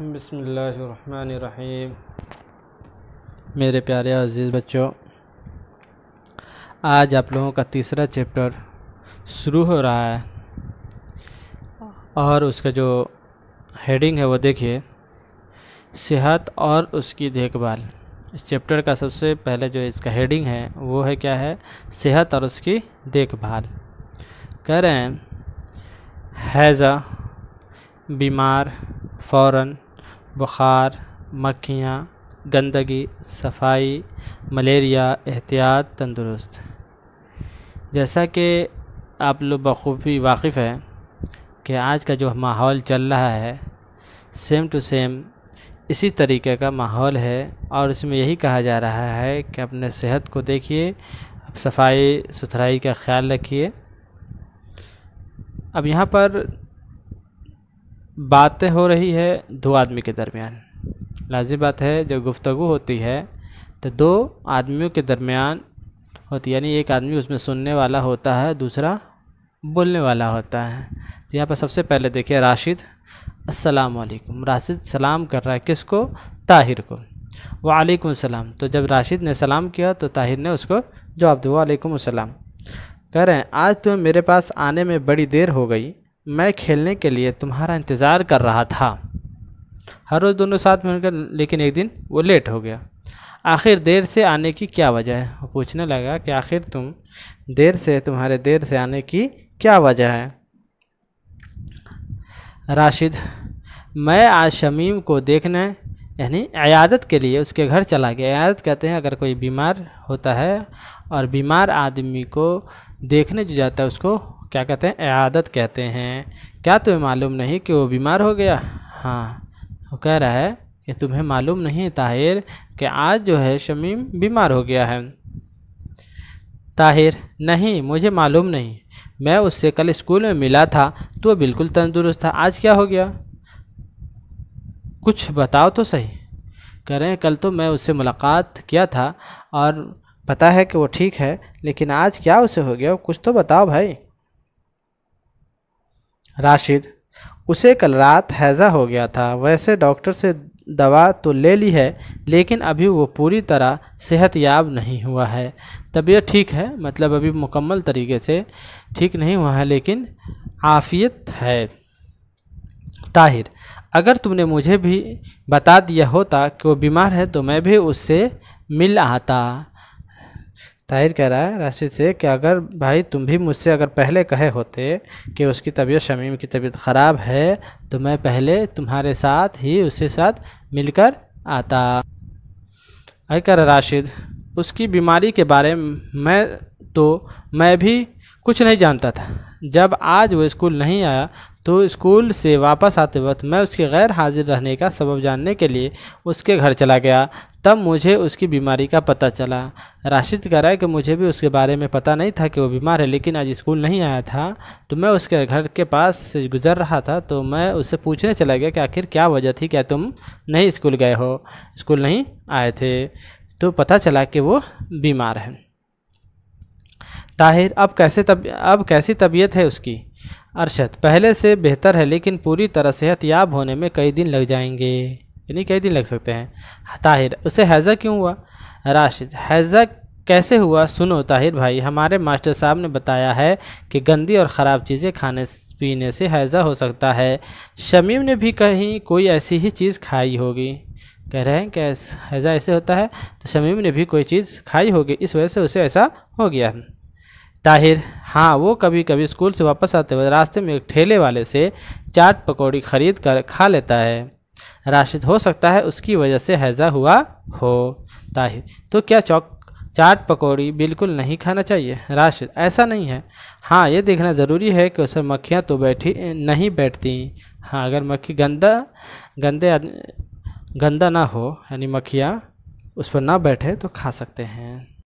बसमीम मेरे प्यारे अजीज़ बच्चों आज आप लोगों का तीसरा चैप्टर शुरू हो रहा है और उसका जो हेडिंग है वो देखिए सेहत और उसकी देखभाल इस चैप्टर का सबसे पहले जो इसका हेडिंग है वो है क्या है सेहत और उसकी देखभाल कह रहे हैं हैज़ा बीमार फ़ौर बुखार मक्खियाँ गंदगी सफाई मलेरिया एहतियात तंदुरुस्त जैसा कि आप लोग बखूबी वाकिफ़ है कि आज का जो माहौल चल रहा है सेम टू सेम इसी तरीके का माहौल है और इसमें यही कहा जा रहा है कि अपने सेहत को देखिए सफाई सुथराई का ख्याल रखिए अब यहाँ पर बातें हो रही है दो आदमी के दरमियान लाजिम बात है जब गुफ्तगु होती है तो दो आदमियों के दरमियान होती यानी एक आदमी उसमें सुनने वाला होता है दूसरा बोलने वाला होता है तो यहाँ पर सबसे पहले देखिए राशिद वालेकुम राशिद सलाम कर रहा है किसको ताहिर को वालेकुम सलाम तो जब राशिद ने सलाम किया तो ताहिर ने उसको जवाब दिया वालेकुम सलाम कह रहे हैं आज तो मेरे पास आने में बड़ी देर हो गई मैं खेलने के लिए तुम्हारा इंतज़ार कर रहा था हर रोज़ दोनों साथ में मिलकर लेकिन एक दिन वो लेट हो गया आखिर देर से आने की क्या वजह है वो पूछने लगा कि आखिर तुम देर से तुम्हारे देर से आने की क्या वजह है राशिद मैं आज शमीम को देखने यानी अयादत के लिए उसके घर चला गया अयादत कहते हैं अगर कोई बीमार होता है और बीमार आदमी को देखने जो जाता है उसको क्या कहते हैं आदत कहते हैं क्या तुम्हें मालूम नहीं कि वो बीमार हो गया हाँ वो कह रहा है कि तुम्हें मालूम नहीं ताहिर कि आज जो है शमीम बीमार हो गया है ताहिर नहीं मुझे मालूम नहीं मैं उससे कल स्कूल में मिला था तो वह बिल्कुल तंदुरुस्त था आज क्या हो गया कुछ बताओ तो सही कह रहे हैं कल तो मैं उससे मुलाकात किया था और पता है कि वो ठीक है लेकिन आज क्या उसे हो गया कुछ तो बताओ भाई राशिद उसे कल रात हैज़ा हो गया था वैसे डॉक्टर से दवा तो ले ली है लेकिन अभी वो पूरी तरह सेहत याब नहीं हुआ है तबीयत ठीक है मतलब अभी मुकम्मल तरीके से ठीक नहीं हुआ है लेकिन आफियत है ताहिर अगर तुमने मुझे भी बता दिया होता कि वो बीमार है तो मैं भी उससे मिल आता ताहिर कह रहा है राशिद से कि अगर भाई तुम भी मुझसे अगर पहले कहे होते कि उसकी तबीयत शमीम की तबीयत ख़राब है तो मैं पहले तुम्हारे साथ ही उसके साथ मिलकर आता अरे कह रहा राशिद उसकी बीमारी के बारे में तो मैं भी कुछ नहीं जानता था जब आज वो स्कूल नहीं आया तो स्कूल से वापस आते वक्त मैं उसके गैर हाजिर रहने का सबब जानने के लिए उसके घर चला गया तब मुझे उसकी बीमारी का पता चला राशिद कह रहा है कि मुझे भी उसके बारे में पता नहीं था कि वो बीमार है लेकिन आज स्कूल नहीं आया था तो मैं उसके घर के पास से गुज़र रहा था तो मैं उससे पूछने चला गया कि आखिर क्या वजह थी क्या तुम नहीं स्कूल गए हो स्कूल नहीं आए थे तो पता चला कि वो बीमार है ताहिर अब कैसे तब अब कैसी तबीयत है उसकी अरशद पहले से बेहतर है लेकिन पूरी तरह याब होने में कई दिन लग जाएंगे यानी कई दिन लग सकते हैं ताहिर उसे हैज़ा क्यों हुआ राशिद हैज़ा कैसे हुआ सुनो ताहिर भाई हमारे मास्टर साहब ने बताया है कि गंदी और ख़राब चीज़ें खाने पीने से हैज़ा हो सकता है शमीम ने भी कहीं कोई ऐसी ही चीज़ खाई होगी कह रहे हैं कि हैज़ा ऐसे होता है तो शमीम ने भी कोई चीज़ खाई होगी इस वजह से उसे ऐसा हो गया ताहिर हाँ वो कभी कभी स्कूल से वापस आते हुए रास्ते में एक ठेले वाले से चाट पकौड़ी खरीद कर खा लेता है राशिद हो सकता है उसकी वजह से हैज़ा हुआ हो ताहिर तो क्या चौक चाट पकौड़ी बिल्कुल नहीं खाना चाहिए राशिद ऐसा नहीं है हाँ ये देखना ज़रूरी है कि उसे मक्खियाँ तो बैठी नहीं बैठती हाँ अगर मक्खी गंदा गंदे गंदा ना हो यानी मक्खियाँ उस पर ना बैठे तो खा सकते हैं